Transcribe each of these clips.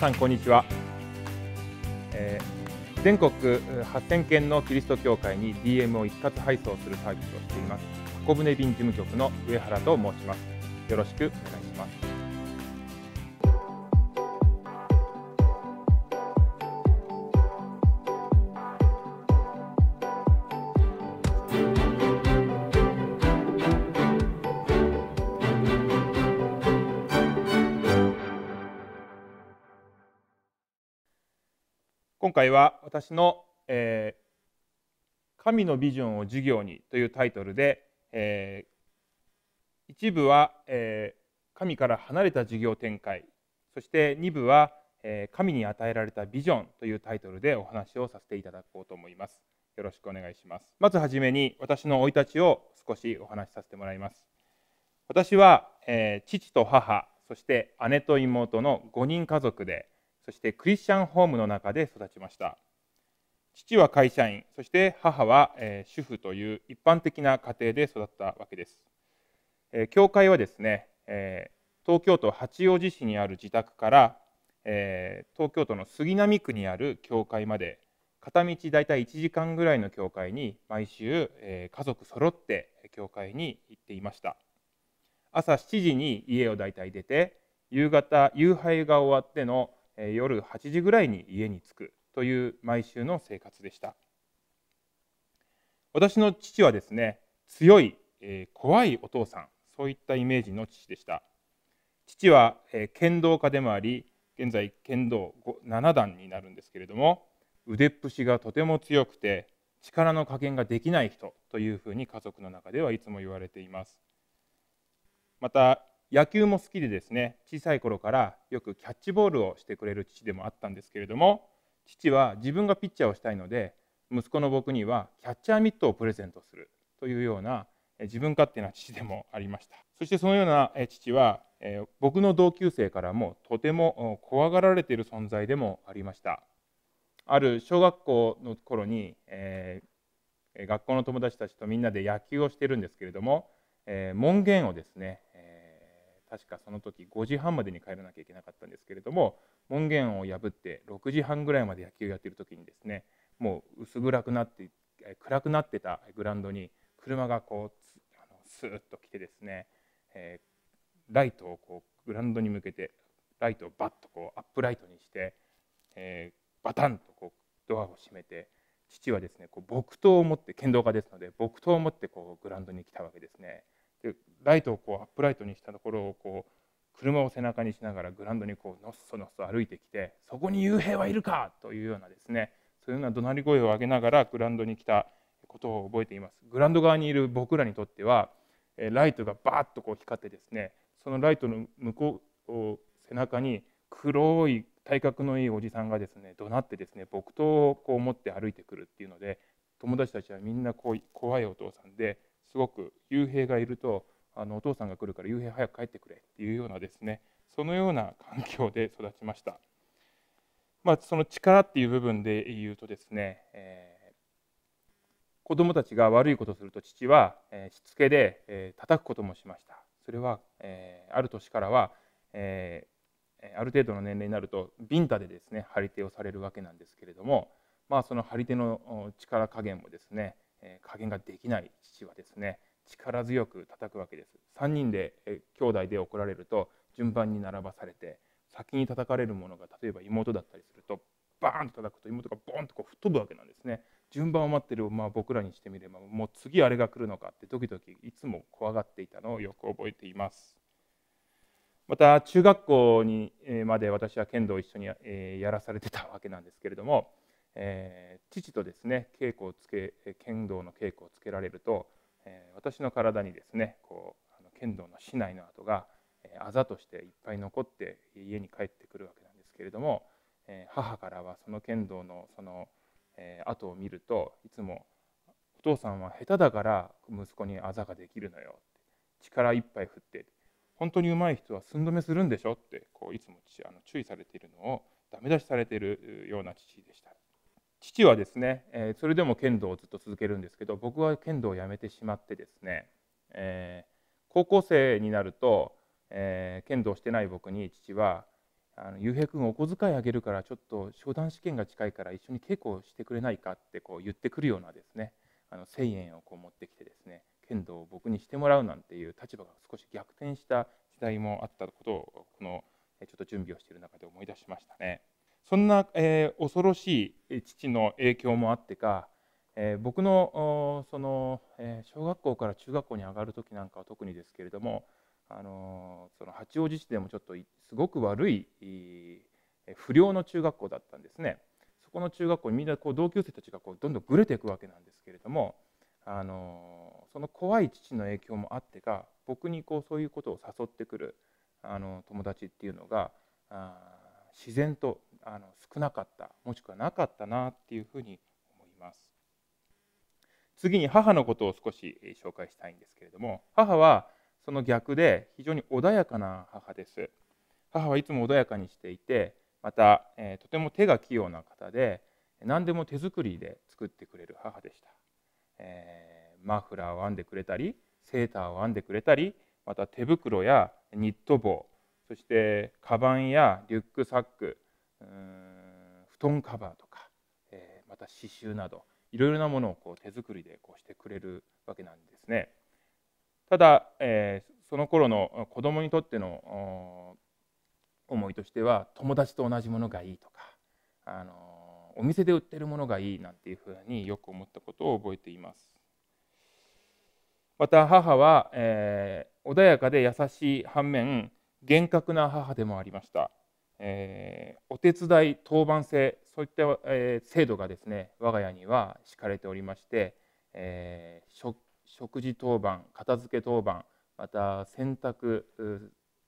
さんこんにちは、えー、全国8000件のキリスト教会に DM を一括配送するサービスをしています箱舟便事務局の上原と申しますよろしくお願いします今回は私の、えー、神のビジョンを授業に」というタイトルで、えー、一部は、えー、神から離れた授業展開そして2部は、えー、神に与えられたビジョン」というタイトルでお話をさせていただこうと思います。よろしくお願いします。まずはじめに私の生い立ちを少しお話しさせてもらいます。私は、えー、父と母そして姉と妹の5人家族で、そしてクリスチャンホームの中で育ちました父は会社員そして母は、え主婦という一般的な家庭で育ったわけです、え教会はですね、え東京都八王子市にある自宅から、え東京都の杉並区にある教会まで片道だいたい1時間ぐらいの教会に毎週、え家族揃って教会に行っていました朝7時に家をだいたい出て夕方夕拝が終わっての夜8時ぐらいに家に着くという毎週の生活でした私の父はですね強い、えー、怖いお父さんそういったイメージの父でした父は、えー、剣道家でもあり現在剣道7段になるんですけれども腕っぷしがとても強くて力の加減ができない人というふうに家族の中ではいつも言われていますまた野球も好きでですね小さい頃からよくキャッチボールをしてくれる父でもあったんですけれども父は自分がピッチャーをしたいので息子の僕にはキャッチャーミットをプレゼントするというような自分勝手な父でもありましたそしてそのような父は僕の同級生からもとても怖がられている存在でもありましたある小学校の頃に、えー、学校の友達たちとみんなで野球をしてるんですけれども、えー、門限をですね確かその時5時半までに帰らなきゃいけなかったんですけれども門限を破って6時半ぐらいまで野球をやっている時にですねもう薄暗くなって暗くなってたグラウンドに車がこうあのスーッと来てですね、えー、ライトをこうグラウンドに向けてライトをバッとこうアップライトにして、えー、バタンとこうドアを閉めて父はですねこう木刀を持って剣道家ですので木刀を持ってこうグラウンドに来たわけですね。でライトをこうアップライトにしたところをこう車を背中にしながらグラウンドにこうのっそのっそ歩いてきてそこに幽閉はいるかというようなですねそういうような怒鳴り声を上げながらグラウンドに来たことを覚えていますグラウンド側にいる僕らにとってはライトがバーッとこう光ってですねそのライトの向こうを背中に黒い体格のいいおじさんがですね怒鳴ってですね木刀をこう持って歩いてくるっていうので友達たちはみんなこう怖いお父さんですごく幽閉がいるとあのお父さんが来るから幽閉早く帰ってくれっていうようなですねそのような環境で育ちました、まあ、その力っていう部分で言うとですね、えー、子供たちが悪いことをすると父は、えー、しつけで、えー、叩くこともしましたそれは、えー、ある年からは、えー、ある程度の年齢になるとビンタでですね張り手をされるわけなんですけれどもまあその張り手の力加減もですね加減ができない父はですね力強く叩くわけです3人で兄弟で怒られると順番に並ばされて先に叩かれるものが例えば妹だったりするとバーンと叩くと妹がボーンとこう吹っ飛ぶわけなんですね順番を待ってる、まあ、僕らにしてみればもう次あれが来るのかってドキドキいつも怖がっていたのをよく覚えていますまた中学校にまで私は剣道を一緒にやらされてたわけなんですけれどもえー、父とですね稽古をつけ剣道の稽古をつけられると、えー、私の体にですねこうあの剣道の竹刀の跡が、えー、あざとしていっぱい残って家に帰ってくるわけなんですけれども、え母からはその剣道のその、え跡を見るといつも「お父さんは下手だから息子にあざができるのよ」って力いっぱい振って「本当にうまい人は寸止めするんでしょ」ってこういつもあの注意されているのをダメ出しされているような父でした。父はですね、えそれでも剣道をずっと続けるんですけど僕は剣道をやめてしまってですね、え高校生になると、え剣道してない僕に父は「あの君お小遣いあげるからちょっと商談試験が近いから一緒に稽古してくれないか」ってこう言ってくるようなですねあの1,000円をこう持ってきてですね剣道を僕にしてもらうなんていう立場が少し逆転した時代もあったことをこのちょっと準備をしている中で思い出しましたね。そんな、えー、恐ろしい父の影響もあってか、えー、僕のその、えー、小学校から中学校に上がる時なんかは特にですけれども、あのその八王子市でもちょっとすごく悪い、不良の中学校だったんですね。そこの中学校にみんなこう同級生たちがこうどんどんぐれていくわけなんですけれども、あのその怖い父の影響もあってか僕にこうそういうことを誘ってくる、あの友達っていうのがあ自然とあの少なかったもしくはなかったなっていうふうに思います次に母のことを少し紹介したいんですけれども母はその逆で非常に穏やかな母です母はいつも穏やかにしていてまた、えー、とても手が器用な方で何でも手作りで作ってくれる母でした、えー、マフラーを編んでくれたりセーターを編んでくれたりまた手袋やニット帽そしてカバンやリュックサック布団カバーとか、えまた刺繍などいろいろなものをこう手作りでこうしてくれるわけなんですね。ただ、えその頃の子供にとっての思いとしては友達と同じものがいいとか、あのお店で売ってるものがいいなんていうふうによく思ったことを覚えています。また母は、えー、穏やかで優しい反面厳格な母でもありました。えー、お手伝い当番制そういった、えー、制度がですね我が家には敷かれておりまして、えー、食事当番片付け当番また洗濯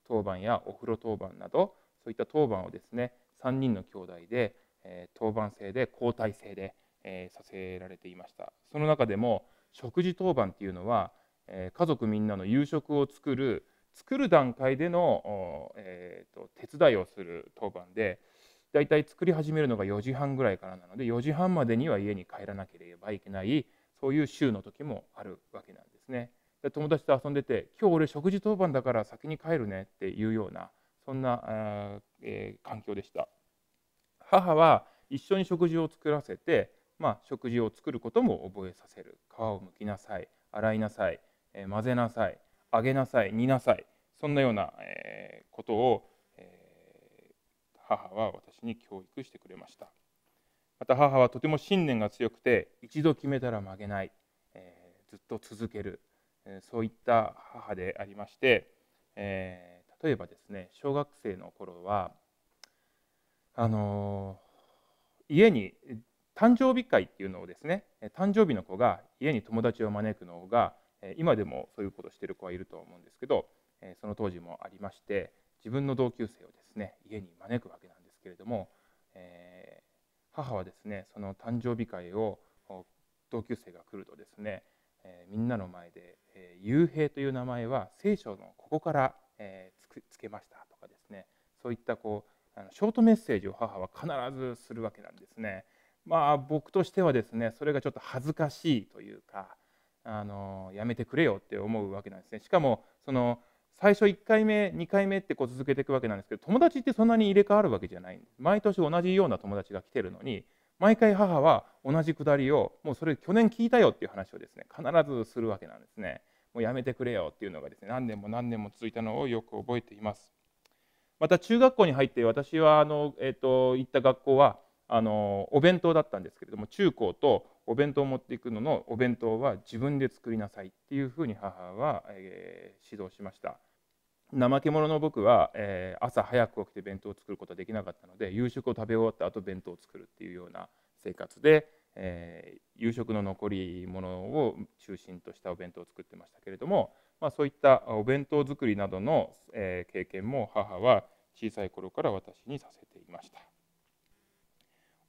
当番やお風呂当番などそういった当番をですね3人の兄弟で、えー、当番制で交代制で、えー、させられていましたその中でも食事当番っていうのは、えー、家族みんなの夕食を作る作る段階での、えーと、手伝いをする当番でだいたい作り始めるのが4時半ぐらいからなので4時半までには家に帰らなければいけないそういう週の時もあるわけなんですね。で友達と遊んでて「今日俺食事当番だから先に帰るね」っていうようなそんな、えー、環境でした。母は一緒に食事を作らせて、まあ、食事を作ることも覚えさせる皮をむきなさい洗いなさい、えー、混ぜなさいあげなさい煮なさいそんなようなことを母は私に教育してくれましたまた母はとても信念が強くて一度決めたら曲げない、えずっと続ける、えそういった母でありまして、え例えばですね小学生の頃はあの家に誕生日会っていうのをですね誕生日の子が家に友達を招くのがえ今でもそういうことをしてる子はいると思うんですけど、えその当時もありまして自分の同級生をですね家に招くわけなんですけれども、え母はですねその誕生日会を同級生が来るとですね、えみんなの前で「えー、幽閉」という名前は聖書のここから、えつけましたとかですねそういったこうあのショートメッセージを母は必ずするわけなんですね。まあ僕としてはですねそれがちょっと恥ずかしいというか、あのやめてくれよって思うわけなんですね。しかもその最初1回目2回目ってこう続けていくわけなんですけど友達ってそんなに入れ替わるわけじゃない毎年同じような友達が来てるのに毎回母は同じくだりをもうそれ去年聞いたよっていう話をですね必ずするわけなんですねもうやめてくれよっていうのがですね何年も何年も続いたのをよく覚えていますまた中学校に入って私はあの、えーと行った学校はあのお弁当だったんですけれども中高とお弁当を持っていくののお弁当は自分で作りなさいっていうふうに母は、えー、指導しました怠け者の僕は、えー、朝早く起きて弁当を作ることはできなかったので夕食を食べ終わった後弁当を作るっていうような生活で、えー、夕食の残り物を中心としたお弁当を作ってましたけれども、まあ、そういったお弁当作りなどの、え経験も母は小さい頃から私にさせていました。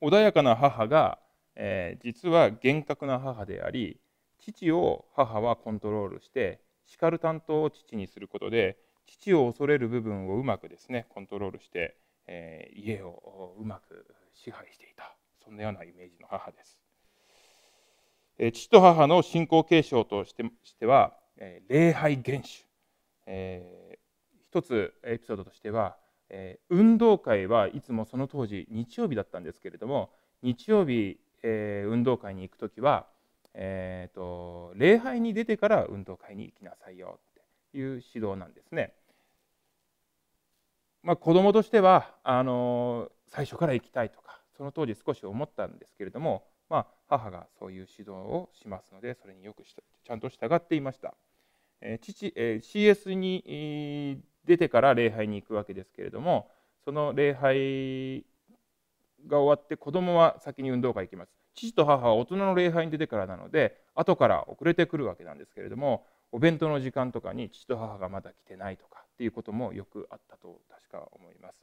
穏やかな母が、えー、実は厳格な母であり父を母はコントロールして叱る担当を父にすることで父を恐れる部分をうまくですねコントロールして、えー、家をうまく支配していたそんなようなイメージの母です。えー、父と母の信仰継承としてしては、えー、礼拝厳守、えー、一つエピソードとしてはえー、運動会はいつもその当時日曜日だったんですけれども日曜日、えー、運動会に行く時は、えーと、礼拝に出てから運動会に行きなさいよっていう指導なんですね。まあ、子供としてはあの最初から行きたいとかその当時少し思ったんですけれども、まあ、母がそういう指導をしますのでそれによくちゃんと従っていました。えー父えー、CS に、出てから礼拝に行くわけですけれどもその礼拝が終わって子供は先に運動会行きます父と母は大人の礼拝に出てからなので後から遅れてくるわけなんですけれどもお弁当の時間とかに父と母がまだ来てないとかっていうこともよくあったと確か思います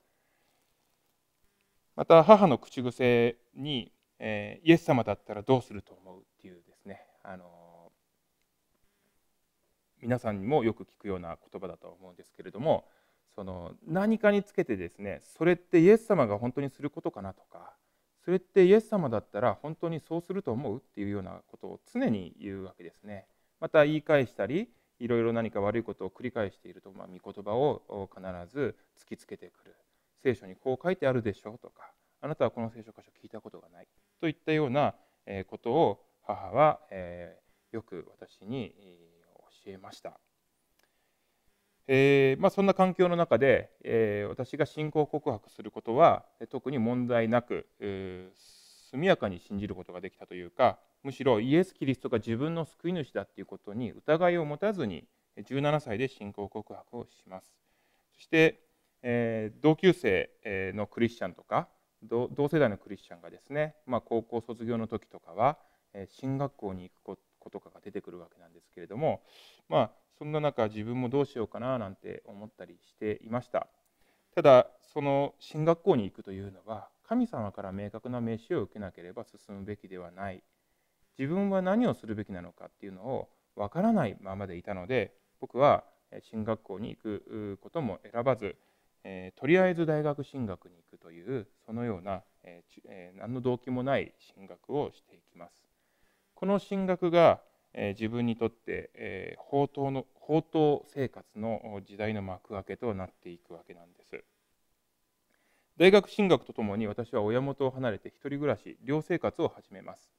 また母の口癖に、えイエス様だったらどうすると思うっていうですねあの皆さんにもよく聞くような言葉だと思うんですけれどもその何かにつけてですねそれってイエス様が本当にすることかなとかそれってイエス様だったら本当にそうすると思うっていうようなことを常に言うわけですね。また言い返したりいろいろ何か悪いことを繰り返していると、まあ、御言葉を必ず突きつけてくる聖書にこう書いてあるでしょうとかあなたはこの聖書箇所聞いたことがないといったようなことを母はよく私にえました。えー、まあ、そんな環境の中で、えー、私が信仰告白することは特に問題なく、えー、速やかに信じることができたというかむしろイエス・キリストが自分の救い主だということに疑いを持たずに17歳で信仰告白をします。そして、え同級生のクリスチャンとか同世代のクリスチャンがですね、まあ、高校卒業の時とかは進学校に行くこと子とかが出てくるわけなんですけれども、まあ、そんな中自分もどうしようかななんて思ったりしていましたただその進学校に行くというのは神様から明確な名刺を受けなければ進むべきではない自分は何をするべきなのかっていうのをわからないままでいたので僕は進学校に行くことも選ばず、えー、とりあえず大学進学に行くというそのような、えー、何の動機もない進学をしていきます。この進学が、え自分にとって、えー、法統の法統生活の時代の幕開けとなっていくわけなんです。大学進学とともに私は親元を離れて一人暮らし寮生活を始めます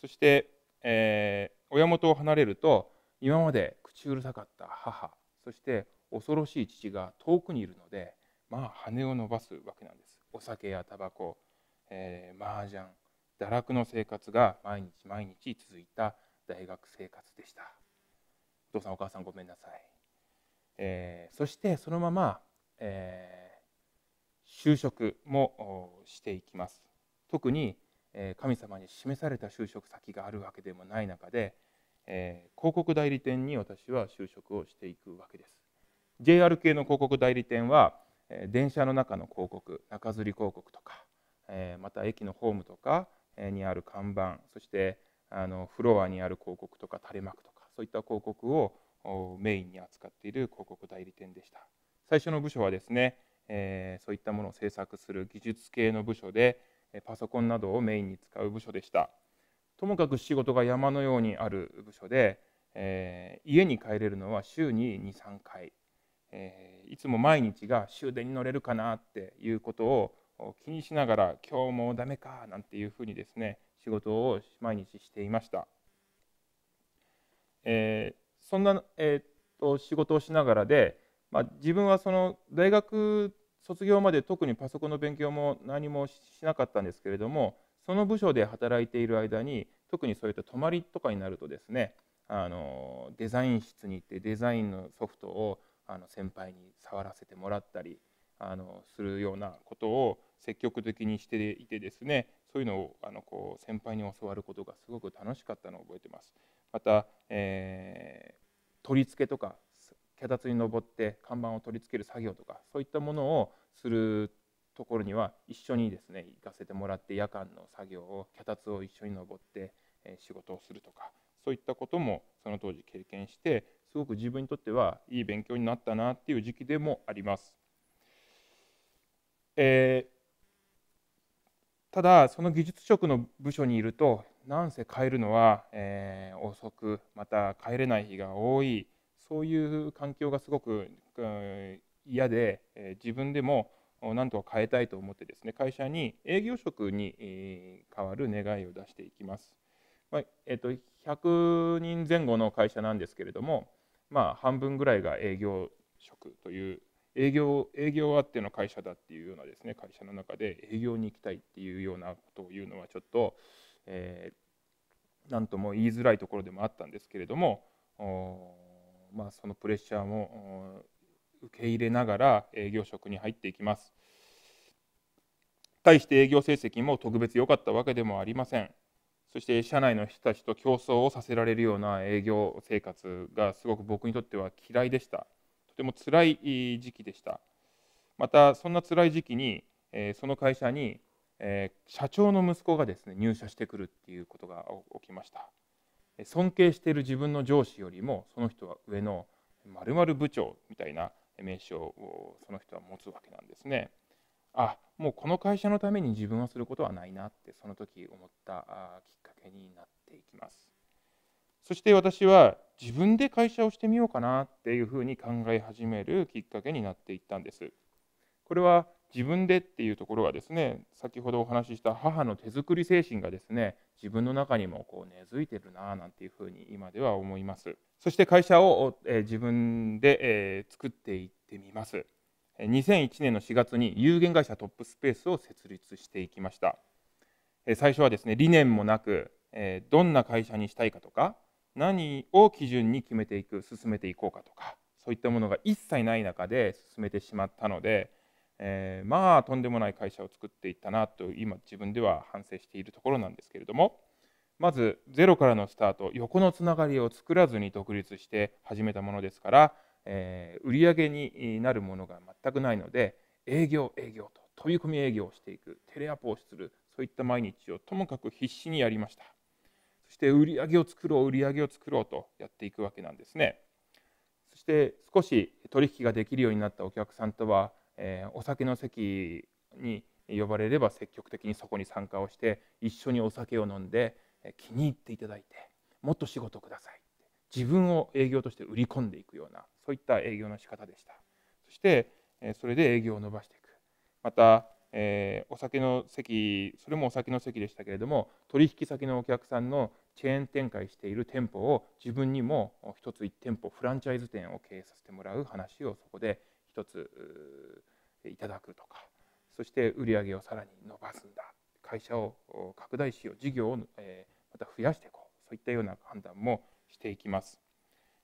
そして、えー、親元を離れると今まで口うるさかった母そして恐ろしい父が遠くにいるのでまあ羽を伸ばすわけなんですお酒やタバコ、えー、麻雀堕落の生活が毎日毎日続いた大学生活でしたお父さんお母さんごめんなさい、えー、そしてそのまま、えー、就職もしていきます特に、えー、神様に示された就職先があるわけでもない中で、え広告代理店に私は就職をしていくわけです JR 系の広告代理店は、え電車の中の広告中吊り広告とか、えまた駅のホームとかにある看板そしてあのフロアにある広告とか垂れ幕とかそういった広告をメインに扱っている広告代理店でした最初の部署はですね、えー、そういったものを制作する技術系の部署でパソコンなどをメインに使う部署でしたともかく仕事が山のようにある部署で、えー、家に帰れるのは週に23回、えー、いつも毎日が終電に乗れるかなっていうことを気にしながら今日もダメかなんていうふうにですね仕事を毎日していました、えー、そんな、えー、と仕事をしながらで、まあ、自分はその大学卒業まで特にパソコンの勉強も何もしなかったんですけれどもその部署で働いている間に特にそういった泊まりとかになるとですねあのデザイン室に行ってデザインのソフトをあの先輩に触らせてもらったりあのするようなことを積極的にしていてですねそういうのをあのこう先輩に教わることがすごく楽しかったのを覚えてます。また、えー、取り付けとか脚立に登って看板を取り付ける作業とかそういったものをするところには一緒にですね行かせてもらって夜間の作業を脚立を一緒に登って、え仕事をするとかそういったこともその当時経験してすごく自分にとってはいい勉強になったなっていう時期でもあります。えー、ただその技術職の部署にいるとなんせ帰るのは、えー、遅くまた帰れない日が多いそういう環境がすごく、うん、嫌で、えー、自分でもなんとか変えたいと思ってですね会社に営業職に、えー、変わる願いを出していきます。まあ、えーと、100人前後の会社なんですけれども、まあ、半分ぐらいが営業職という営業営業あっての会社だっていうようなですね会社の中で営業に行きたいっていうようなことを言うのはちょっと、えー、なんとも言いづらいところでもあったんですけれどもまあ、そのプレッシャーも受け入れながら営業職に入っていきます。対して営業成績も特別良かったわけでもありません。そして社内の人たちと競争をさせられるような営業生活がすごく僕にとっては嫌いでした。とても辛い時期でした。また、そんな辛い時期に、えその会社に、え社長の息子がですね入社してくるっていうことが起きました。尊敬している自分の上司よりもその人は上の〇〇部長みたいな名称をその人は持つわけなんですね。あもうこの会社のために自分はすることはないなってその時思ったきっかけになっていきます。そして私は自分で会社をしてみようかなっていうふうに考え始めるきっかけになっていったんです。これは自分でっていうところがですね先ほどお話しした母の手作り精神がですね自分の中にもこう根付いてるなあなんていうふうに今では思いますそして会社を、え自分で、え作っていってみます2001年の4月に有限会社トップスペースを設立していきました最初はですね理念もなくどんな会社にしたいかとか何を基準に決めていく進めていこうかとかそういったものが一切ない中で進めてしまったので、えー、まあとんでもない会社を作っていったなと今自分では反省しているところなんですけれどもまずゼロからのスタート横のつながりを作らずに独立して始めたものですから、えー、売上になるものが全くないので営業営業と飛び込み営業をしていくテレアポをするそういった毎日をともかく必死にやりました。して売り上げを作ろう売り上げを作ろうとやっていくわけなんですねそして少し取引ができるようになったお客さんとは、えお酒の席に呼ばれれば積極的にそこに参加をして一緒にお酒を飲んで気に入っていただいてもっと仕事ください自分を営業として売り込んでいくようなそういった営業の仕方でしたそしてそれで営業を伸ばしていくまたえー、お酒の席それもお酒の席でしたけれども取引先のお客さんのチェーン展開している店舗を自分にも一つ1店舗フランチャイズ店を経営させてもらう話をそこで一ついただくとかそして売り上げをさらに伸ばすんだ会社を拡大しよう事業を、えまた増やしていこうそういったような判断もしていきます。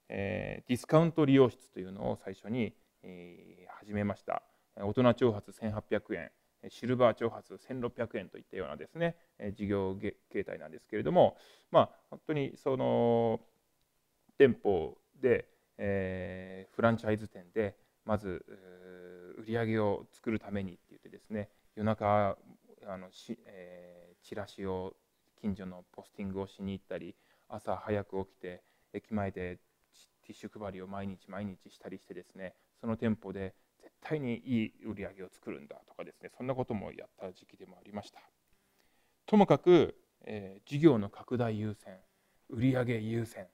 えディスカウント利用室というのを最初に、え始めました大人挑発1800円シルバー長髪1600円といったようなですね事業形態なんですけれども、まあ、本当にその店舗で、えー、フランチャイズ店でまず売り上げを作るためにって言ってですね夜中あのし、えー、チラシを近所のポスティングをしに行ったり朝早く起きて駅前でティッシュ配りを毎日毎日したりしてですねその店舗で対にいい売り上げを作るんだとかですねそんなこともやった時期でもありましたともかく、えー、事業の拡大優先売上優先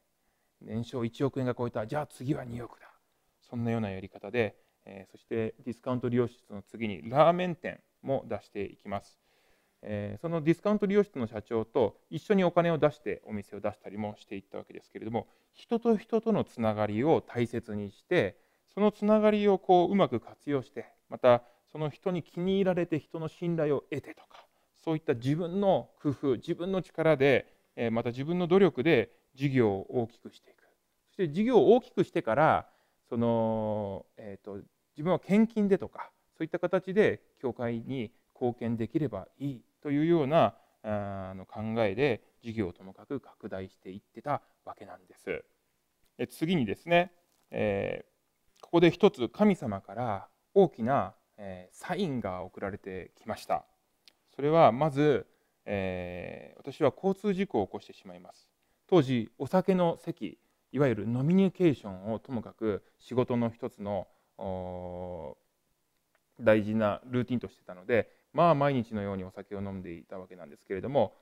年商1億円が超えたじゃあ次は2億だそんなようなやり方で、えー、そしてディスカウント利用室の次にラーメン店も出していきます、えー、そのディスカウント利用室の社長と一緒にお金を出してお店を出したりもしていったわけですけれども人と人とのつながりを大切にしてそのつながりをこううまく活用してまたその人に気に入られて人の信頼を得てとかそういった自分の工夫自分の力でまた自分の努力で事業を大きくしていくそして事業を大きくしてからその、えーと、自分は献金でとかそういった形で教会に貢献できればいいというようなあの考えで事業をともかく拡大していってたわけなんです。次にですね、えーここで一つ神様から大きな、えサインが送られてきましたそれはまず、えー、私は交通事故を起こしてしまいます当時お酒の席いわゆる飲みニケーションをともかく仕事の一つの大事なルーティンとしてたのでまあ毎日のようにお酒を飲んでいたわけなんですけれども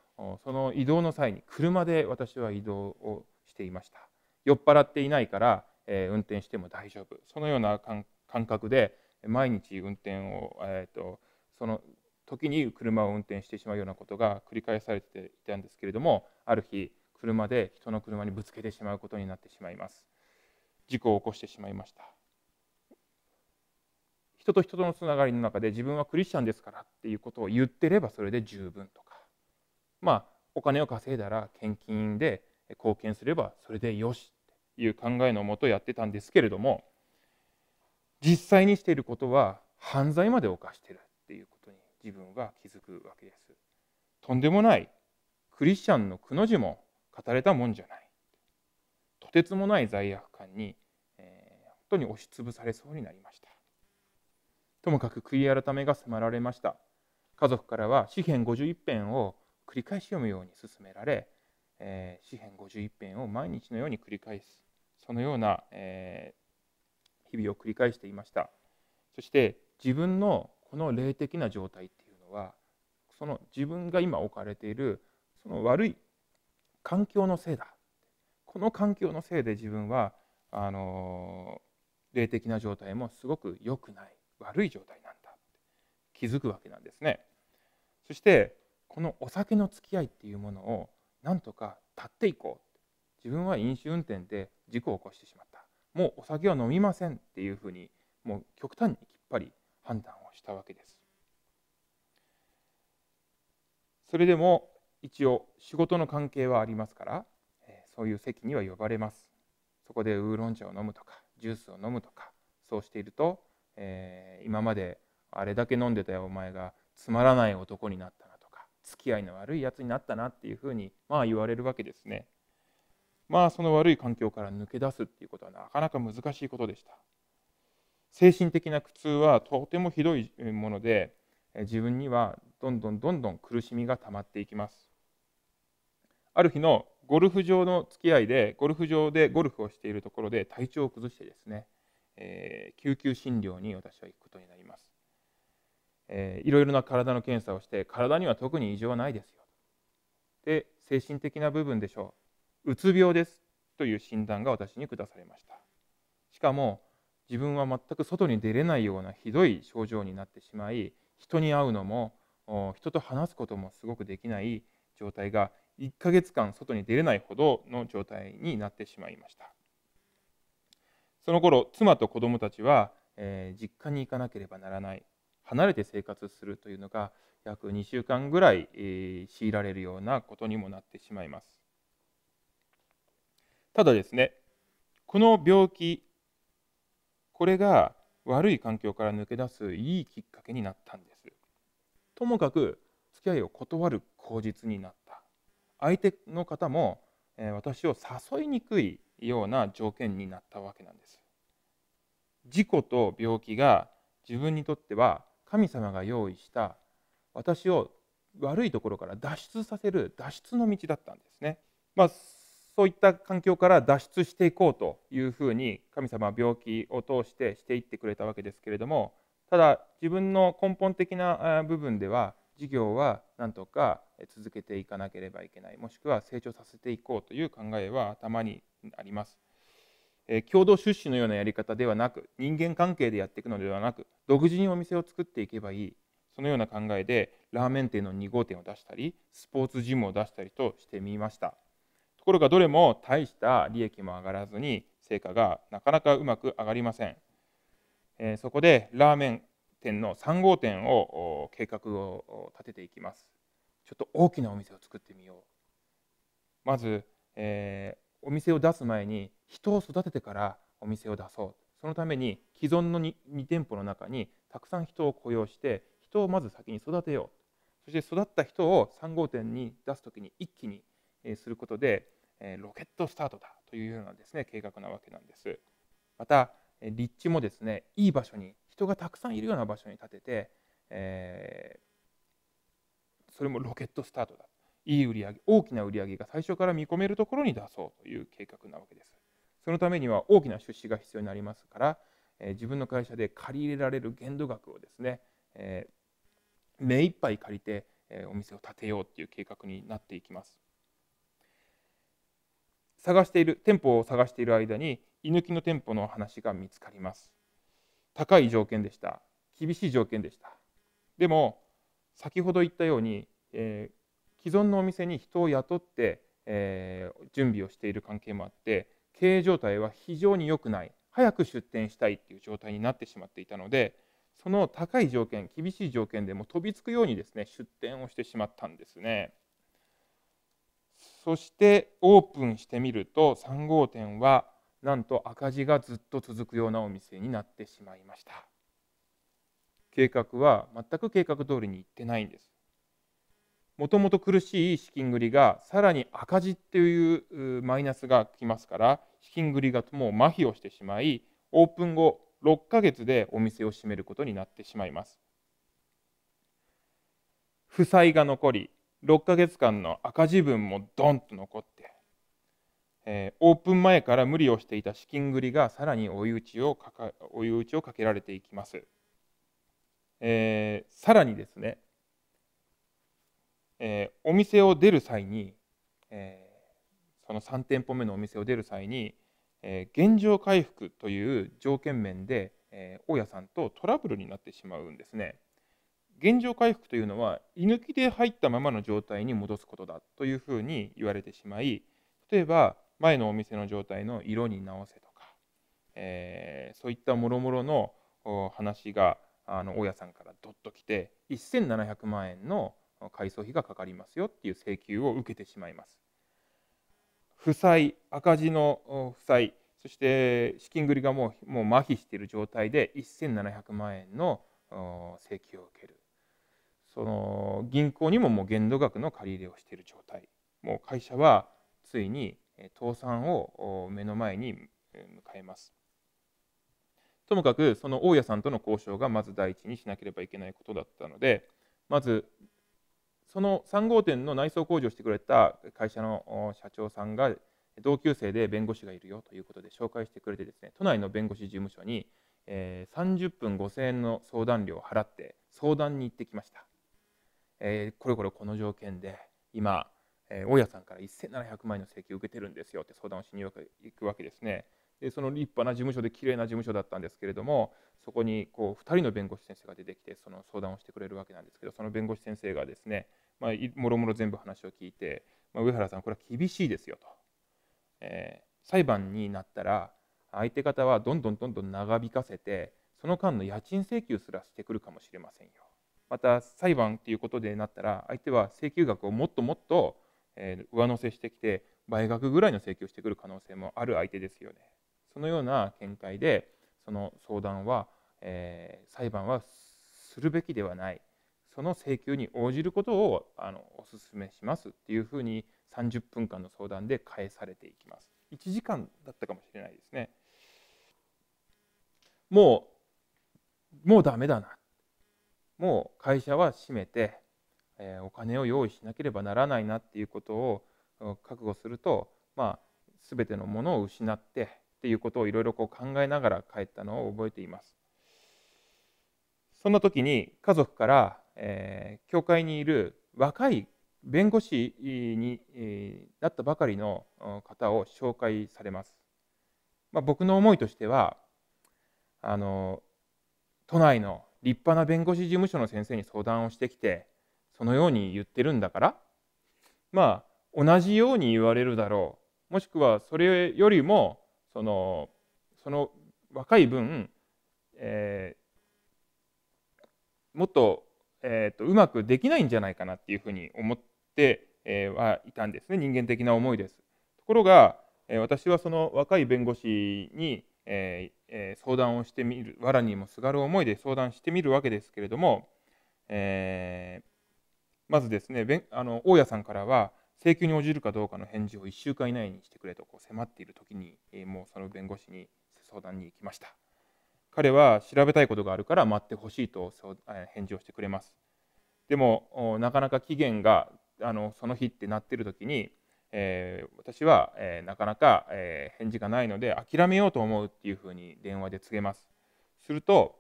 その移動の際に車で私は移動をしていました酔っ払っていないからえ運転しても大丈夫そのような感覚で毎日運転を、えーと、とその時に車を運転してしまうようなことが繰り返されていたんですけれどもある日車で人の車にぶつけてしまうことになってしまいます事故を起こしてしまいました人と人とのつながりの中で自分はクリスチャンですからっていうことを言ってればそれで十分とかまあお金を稼いだら献金で貢献すればそれでよしいう考えのもとやってたんですけれども実際にしていることは犯罪まで犯しているっていうことに自分は気づくわけです。とんでもないクリスチャンのくの字も語れたもんじゃないとてつもない罪悪感に、えー、本当に押しつぶされそうになりましたともかく悔い改めが迫られました家族からは詩篇51編を繰り返し読むように勧められ、えー、詩篇51編を毎日のように繰り返すそのような、え日々を繰り返していましたそして自分のこの霊的な状態っていうのはその自分が今置かれているその悪い環境のせいだこの環境のせいで自分はあの霊的な状態もすごく良くない悪い状態なんだって気づくわけなんですねそしてこのお酒の付き合いっていうものをなんとか立っていこう自分は飲酒運転で事故を起こしてしまったもうお酒は飲みませんっていうふうにもう極端にきっぱり判断をしたわけですそれでも一応仕事の関係はありますからそういう席には呼ばれますそこでウーロン茶を飲むとかジュースを飲むとかそうしていると、えー、今まであれだけ飲んでたよお前がつまらない男になったなとか付き合いの悪いやつになったなっていうふうにまあ言われるわけですねまあその悪い環境から抜け出すっていうことはなかなか難しいことでした精神的な苦痛はとてもひどいもので自分にはどんどんどんどん苦しみがたまっていきますある日のゴルフ場の付き合いでゴルフ場でゴルフをしているところで体調を崩してですね、えー、救急診療に私は行くことになります、えー、いろいろな体の検査をして体には特に異常はないですよで精神的な部分でしょううつ病ですという診断が私に下されましたしかも自分は全く外に出れないようなひどい症状になってしまい人に会うのも人と話すこともすごくできない状態が1ヶ月間外に出れないほどの状態になってしまいましたその頃妻と子供たちは、えー、実家に行かなければならない離れて生活するというのが約2週間ぐらい、えー、強いられるようなことにもなってしまいますただですね、この病気、これが悪い環境から抜け出すいいきっかけになったんです。ともかく付き合いを断る口実になった。相手の方も、え私を誘いにくいような条件になったわけなんです。事故と病気が自分にとっては神様が用意した私を悪いところから脱出させる脱出の道だったんですね。まあ、そういった環境から脱出していこうというふうに神様は病気を通してしていってくれたわけですけれどもただ自分の根本的な部分では事業はなんとか続けていかなければいけないもしくは成長させていこうという考えは頭にあります。共同出資のようなやり方ではなく人間関係でやっていくのではなく独自にお店を作っていけばいいそのような考えでラーメン店の2号店を出したりスポーツジムを出したりとしてみました。ところがどれも大した利益も上がらずに成果がなかなかうまく上がりません、えー、そこでラーメン店の3号店を計画を立てていきますちょっと大きなお店を作ってみようまず、えー、お店を出す前に人を育ててからお店を出そうそのために既存の 2, 2店舗の中にたくさん人を雇用して人をまず先に育てようそして育った人を3号店に出す時に一気にすることでロケットスタートだというようなですね計画なわけなんです。また立地もですねいい場所に人がたくさんいるような場所に建てて、えー、それもロケットスタートだいい売上大きな売り上げが最初から見込めるところに出そうという計画なわけです。そのためには大きな出資が必要になりますから、えー、自分の会社で借り入れられる限度額をですね、えー、目いっぱい借りて、えー、お店を建てようという計画になっていきます。探している店舗を探している間に居抜きの店舗の話が見つかります高い条件でした厳しい条件でしたでも先ほど言ったように、えー、既存のお店に人を雇って、えー、準備をしている関係もあって経営状態は非常に良くない早く出店したいっていう状態になってしまっていたのでその高い条件厳しい条件でも飛びつくようにですね出店をしてしまったんですね。そしてオープンしてみると3号店はなんと赤字がずっと続くようなお店になってしまいました計画は全く計画通りにいってないんですもともと苦しい資金繰りがさらに赤字っていうマイナスがきますから資金繰りがもう麻痺をしてしまいオープン後6ヶ月でお店を閉めることになってしまいます負債が残り6ヶ月間の赤字分もドンと残って、えー、オープン前から無理をしていた資金繰りがさらに追い打ちをかか追い打ちをかけられていきます。えー、さらにですね、えー、お店を出る際に、えー、その3店舗目のお店を出る際に、えー、現状回復という条件面で、えー、大家さんとトラブルになってしまうんですね。現状回復というのは居抜きで入ったままの状態に戻すことだというふうに言われてしまい例えば前のお店の状態の色に直せとか、えー、そういったもろもろの話があの大家さんからどっと来て1700万円の改装費がかかりますよっていう請求を受けてしまいます。負債赤字の負債そして資金繰りがもうもう麻痺している状態で1700万円の請求を受けるその銀行にももう限度額の借り入れをしている状態もう会社はついに倒産を目の前に迎えますともかくその大家さんとの交渉がまず第一にしなければいけないことだったのでまずその3号店の内装工事をしてくれた会社の社長さんが同級生で弁護士がいるよということで紹介してくれてですね都内の弁護士事務所に30分5000円の相談料を払って相談に行ってきましたえー、これこれこの条件で今、えー、大家さんから1700万円の請求を受けてるんですよって相談をしに行くわけですね。でその立派な事務所で綺麗な事務所だったんですけれどもそこにこう2人の弁護士先生が出てきてその相談をしてくれるわけなんですけどその弁護士先生がですね、まあ、もろもろ全部話を聞いて、まあ、上原さんこれは厳しいですよと、えー、裁判になったら相手方はどんどんどんどん長引かせてその間の家賃請求すらしてくるかもしれませんよまた裁判っていうことでなったら相手は請求額をもっともっと上乗せしてきて倍額ぐらいの請求をしてくる可能性もある相手ですよね。そのような見解でその相談は、えー、裁判はするべきではないその請求に応じることをあのお勧めしますっていうふうに30分間の相談で返されていきます。1時間だったかもしれないですね。もうもうダメだなもう会社は閉めて、えお金を用意しなければならないなっていうことを覚悟すると、まあ、全てのものを失ってっていうことをいろいろ考えながら帰ったのを覚えています。そんな時に家族から、えー、教会にいる若い弁護士に、えなったばかりの方を紹介されます。まあ、僕の思いとしてはあの都内の立派な弁護士事務所の先生に相談をしてきてそのように言ってるんだからまあ同じように言われるだろうもしくはそれよりもそのその若い分、えー、もっと,、えーと、うまくできないんじゃないかなっていうふうに思ってえはいたんですね人間的な思いです。ところがえ私はその若い弁護士にえーえー、相談をしてみる、わらにもすがる思いで相談してみるわけですけれども、えー、まずですね、あの大家さんからは、請求に応じるかどうかの返事を1週間以内にしてくれとこう迫っている時に、えー、もうその弁護士に相談に行きました。彼は調べたいことがあるから待ってほしいと返事をしてくれます。でも、なかなか期限があのその日ってなってる時に、えー、私は、えー、なかなか、えー、返事がないので諦めようと思うっていうふうに電話で告げますすると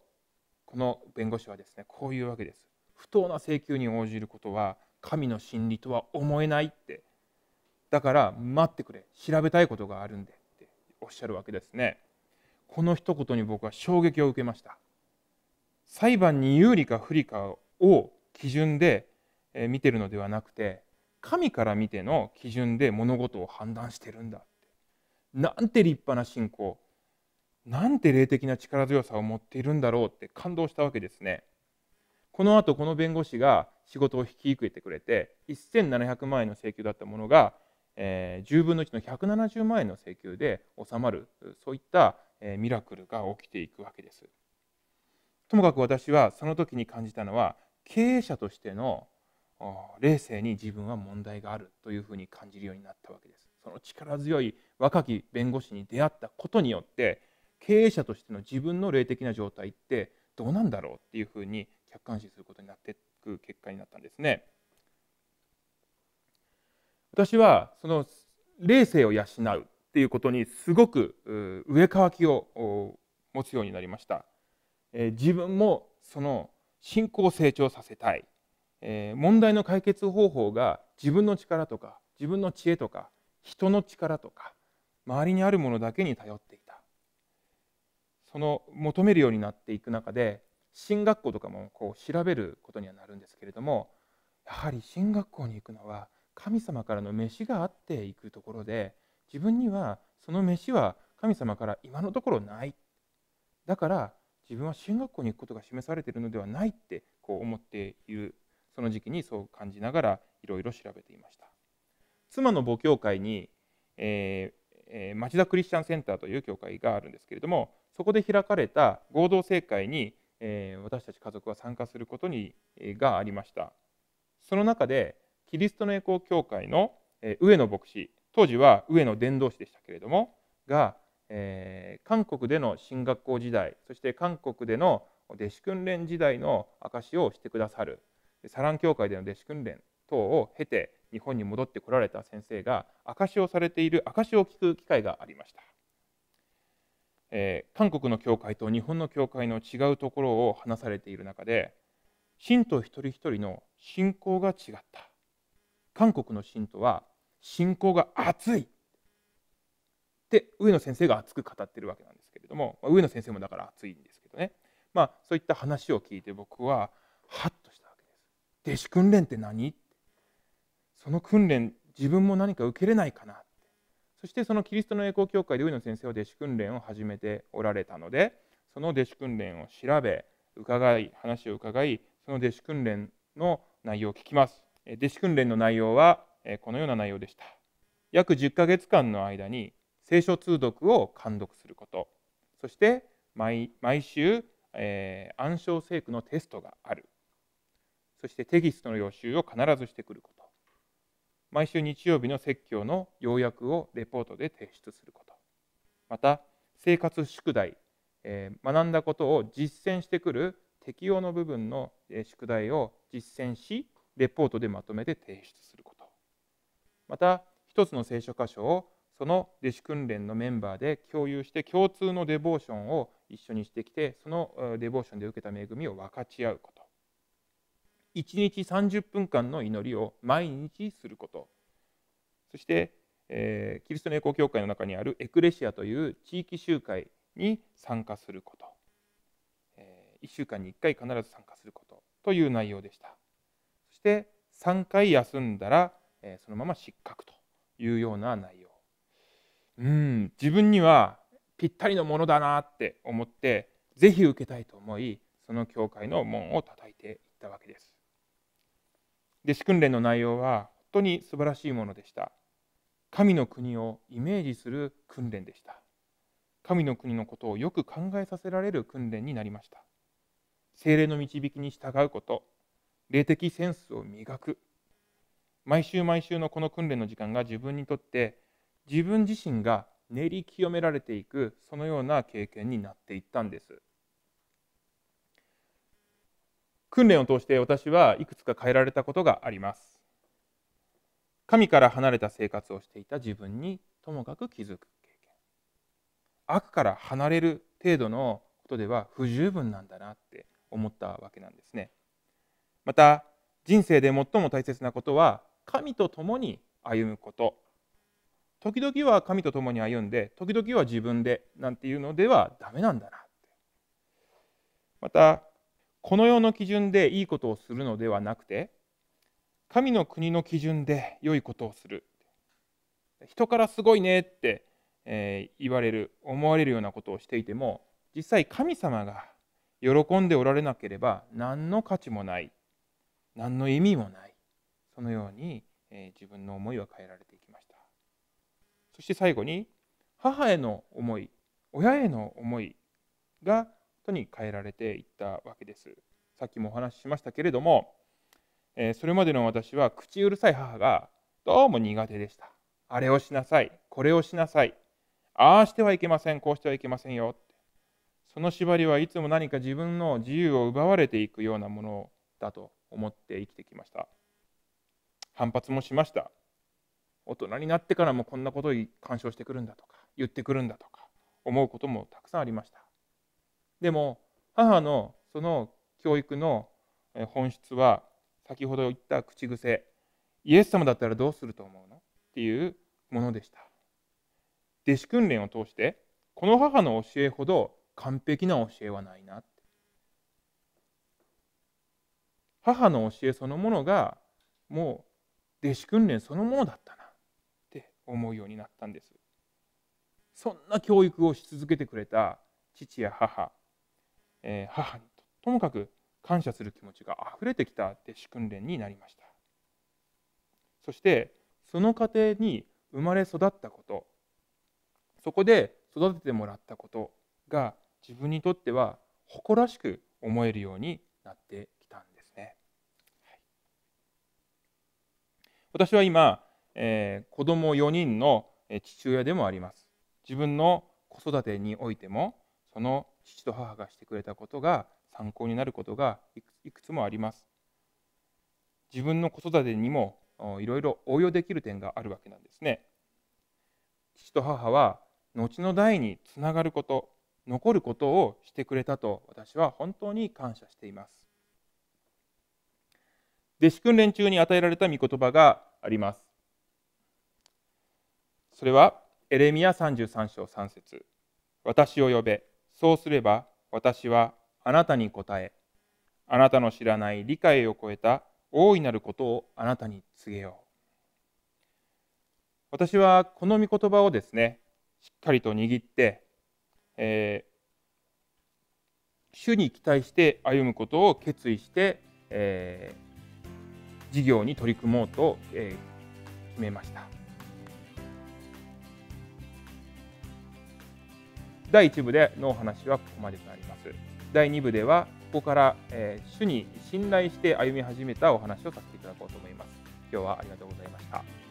この弁護士はですねこういうわけです不当な請求に応じることは神の真理とは思えないってだから待ってくれ調べたいことがあるんでっておっしゃるわけですねこの一言に僕は衝撃を受けました裁判に有利か不利かを基準で見てるのではなくて神から見ての基準で物事を判断してるんだってなんて立派な信仰なんて霊的な力強さを持っているんだろうって感動したわけですねこのあとこの弁護士が仕事を引き受けてくれて1700万円の請求だったものが、えー、10分の1の170万円の請求で収まるそういった、えー、ミラクルが起きていくわけですともかく私はその時に感じたのは経営者としての冷静に自分は問題があるというふうに感じるようになったわけです。その力強い若き弁護士に出会ったことによって経営者としての自分の霊的な状態ってどうなんだろうっていうふうに客観視することになっていく結果になったんですね。私はその冷静を養うっていうことにすごく上かわきを持つようになりました。自分もその信仰を成長させたいえ問題の解決方法が自分の力とか自分の知恵とか人の力とか周りにあるものだけに頼っていたその求めるようになっていく中で進学校とかもこう調べることにはなるんですけれどもやはり進学校に行くのは神様からの飯があっていくところで自分にはその飯は神様から今のところないだから自分は進学校に行くことが示されているのではないってこう思っているその時期にそう感じながらいろいろ調べていました妻の母教会に、えーえー、町田クリスチャンセンターという教会があるんですけれどもそこで開かれた合同政会に、えー、私たち家族は参加することに、えー、がありましたその中でキリストの栄光教会の、えー、上野牧師当時は上野伝道師でしたけれどもが、えー、韓国での進学校時代そして韓国での弟子訓練時代の証しをしてくださるサラン教会での弟子訓練等を経て日本に戻ってこられた先生が証をされている証を聞く機会がありました、えー、韓国の教会と日本の教会の違うところを話されている中で信徒一人一人の信仰が違った韓国の信徒は信仰が熱いって上野先生が熱く語ってるわけなんですけれども上野先生もだから熱いんですけどねまあそういった話を聞いて僕ははっ弟子訓練って何その訓練自分も何か受けれないかなそしてそのキリストの栄光教会で上野先生は弟子訓練を始めておられたのでその弟子訓練を調べ伺い話を伺いその弟子訓練の内容を聞きます弟子訓練の内容はこのような内容でした約10ヶ月間の間に聖書通読を監読することそして毎週、えー、暗証聖句のテストがあるそしてテキストの予習を必ずしてくること。毎週日曜日の説教の要約をレポートで提出すること。また、生活宿題、えー、学んだことを実践してくる適用の部分の宿題を実践し、レポートでまとめて提出すること。また、一つの聖書箇所をその弟子訓練のメンバーで共有して共通のデボーションを一緒にしてきてそのデボーションで受けた恵みを分かち合うこと1日30分間の祈りを毎日することそして、えー、キリストの栄光教会の中にあるエクレシアという地域集会に参加すること、えー、1週間に1回必ず参加することという内容でしたそして3回休んだら、えー、そのまま失格というような内容うん自分にはぴったりのものだなって思ってぜひ受けたいと思いその教会の門を叩いていったわけです弟子訓練の内容は本当に素晴らしいものでした神の国をイメージする訓練でした神の国のことをよく考えさせられる訓練になりました精霊の導きに従うこと霊的センスを磨く毎週毎週のこの訓練の時間が自分にとって自分自身が練り清められていくそのような経験になっていったんです訓練を通して私はいくつか変えられたことがあります。神から離れた生活をしていた自分にともかく気づく経験。悪から離れる程度のことでは不十分なんだなって思ったわけなんですね。また人生で最も大切なことは神と共に歩むこと。時々は神と共に歩んで時々は自分でなんていうのではダメなんだなって。またこの世の基準でいいことをするのではなくて神の国の基準で良いことをする人からすごいねって、え言われる思われるようなことをしていても実際神様が喜んでおられなければ何の価値もない何の意味もないそのように、え自分の思いは変えられていきましたそして最後に母への思い親への思いがとに変えられていったわけです。さっきもお話ししましたけれども、えー、それまでの私は口うるさい母がどうも苦手でした。あれをしなさい、これをしなさい、ああしてはいけません、こうしてはいけませんよ。その縛りはいつも何か自分の自由を奪われていくようなものだと思って生きてきました。反発もしました。大人になってからもこんなことに干渉してくるんだとか、言ってくるんだとか、思うこともたくさんありました。でも母のその教育の本質は先ほど言った口癖イエス様だったらどうすると思うのっていうものでした弟子訓練を通してこの母の教えほど完璧な教えはないな母の教えそのものがもう弟子訓練そのものだったなって思うようになったんですそんな教育をし続けてくれた父や母え母にともかく感謝する気持ちが溢れてきた弟子訓練になりましたそしてその過程に生まれ育ったことそこで育ててもらったことが自分にとっては誇らしく思えるようになってきたんですね、はい、私は今、えー、子供4人の父親でもあります自分の子育てにおいてもその父と母がしてくれたことが参考になることがいくつもあります。自分の子育てにもいろいろ応用できる点があるわけなんですね。父と母は後の代につながること残ることをしてくれたと私は本当に感謝しています。弟子訓練中に与えられた御言葉があります。それはエレミア33章3節私を呼べそうすれば私はあなたに答え、あなたの知らない理解を超えた大いなることをあなたに告げよう。私はこの御言葉をですね、しっかりと握って、えー、主に期待して歩むことを決意して、えー、事業に取り組もうと、えー、決めました。第1部でのお話はここまでとなります。第2部では、ここから、えー、主に信頼して歩み始めたお話をさせていただこうと思います。今日はありがとうございました。